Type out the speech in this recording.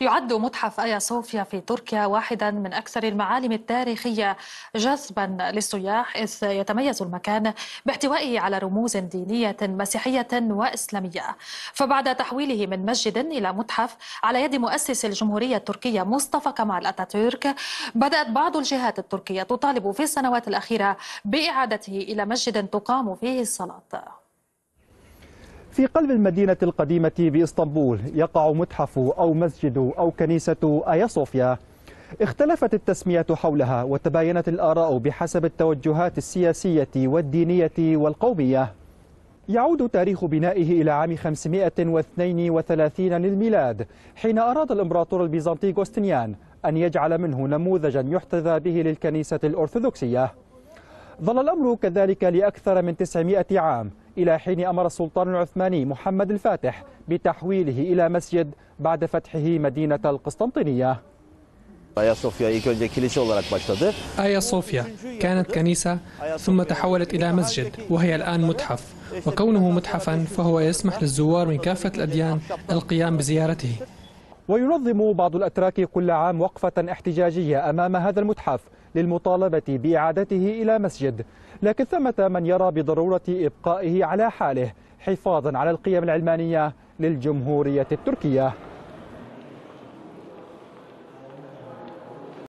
يعد متحف ايا صوفيا في تركيا واحدا من اكثر المعالم التاريخيه جذبا للسياح اذ يتميز المكان باحتوائه على رموز دينيه مسيحيه واسلاميه فبعد تحويله من مسجد الى متحف على يد مؤسس الجمهوريه التركيه مصطفى كمال اتاتورك بدات بعض الجهات التركيه تطالب في السنوات الاخيره باعادته الى مسجد تقام فيه الصلاه في قلب المدينة القديمة بإسطنبول يقع متحف أو مسجد أو كنيسة آيا صوفيا اختلفت التسمية حولها وتباينت الآراء بحسب التوجهات السياسية والدينية والقومية يعود تاريخ بنائه إلى عام 532 للميلاد حين أراد الإمبراطور البيزنطي غوستنيان أن يجعل منه نموذجا يحتذى به للكنيسة الأرثوذكسية ظل الأمر كذلك لأكثر من 900 عام إلى حين أمر السلطان العثماني محمد الفاتح بتحويله إلى مسجد بعد فتحه مدينة القسطنطينية آيا صوفيا آيا صوفيا كانت كنيسة ثم تحولت إلى مسجد وهي الآن متحف وكونه متحفا فهو يسمح للزوار من كافة الأديان القيام بزيارته وينظم بعض الأتراك كل عام وقفة احتجاجية أمام هذا المتحف للمطالبة بإعادته إلى مسجد لكن ثمة من يرى بضرورة إبقائه على حاله حفاظا على القيم العلمانية للجمهورية التركية